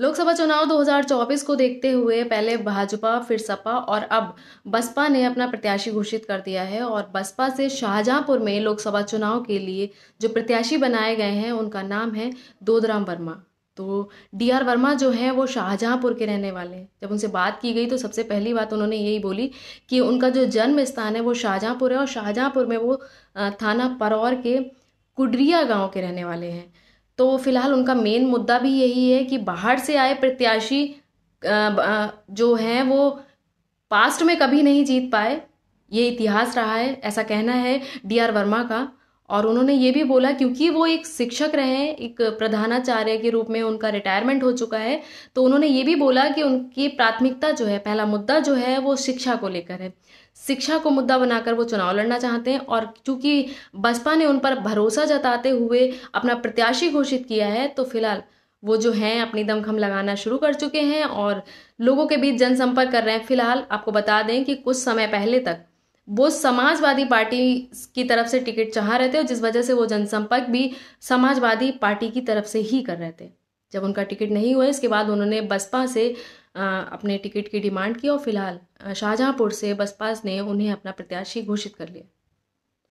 लोकसभा चुनाव 2024 को देखते हुए पहले भाजपा फिर सपा और अब बसपा ने अपना प्रत्याशी घोषित कर दिया है और बसपा से शाहजहांपुर में लोकसभा चुनाव के लिए जो प्रत्याशी बनाए गए हैं उनका नाम है दोदराम वर्मा तो डी आर वर्मा जो है वो शाहजहाँपुर के रहने वाले हैं जब उनसे बात की गई तो सबसे पहली बात उन्होंने यही बोली कि उनका जो जन्म स्थान है वो शाहजहाँपुर है और शाहजहाँपुर में वो थाना परौर के कुडरिया गांव के रहने वाले हैं तो फिलहाल उनका मेन मुद्दा भी यही है कि बाहर से आए प्रत्याशी जो हैं वो पास्ट में कभी नहीं जीत पाए ये इतिहास रहा है ऐसा कहना है डी आर वर्मा का और उन्होंने ये भी बोला क्योंकि वो एक शिक्षक रहे हैं एक प्रधानाचार्य के रूप में उनका रिटायरमेंट हो चुका है तो उन्होंने ये भी बोला कि उनकी प्राथमिकता जो है पहला मुद्दा जो है वो शिक्षा को लेकर है शिक्षा को मुद्दा बनाकर वो चुनाव लड़ना चाहते हैं और चूंकि बसपा ने उन पर भरोसा जताते हुए अपना प्रत्याशी घोषित किया है तो फिलहाल वो जो हैं अपनी दमखम लगाना शुरू कर चुके हैं और लोगों के बीच जनसंपर्क कर रहे हैं फिलहाल आपको बता दें कि कुछ समय पहले तक वो समाजवादी पार्टी की तरफ से टिकट चाह रहे थे और जिस वजह से वो जनसंपर्क भी समाजवादी पार्टी की तरफ से ही कर रहे थे जब उनका टिकट नहीं हुआ इसके बाद उन्होंने बसपा से अपने टिकट की डिमांड की और फिलहाल शाहजहांपुर से बसपा ने उन्हें अपना प्रत्याशी घोषित कर लिया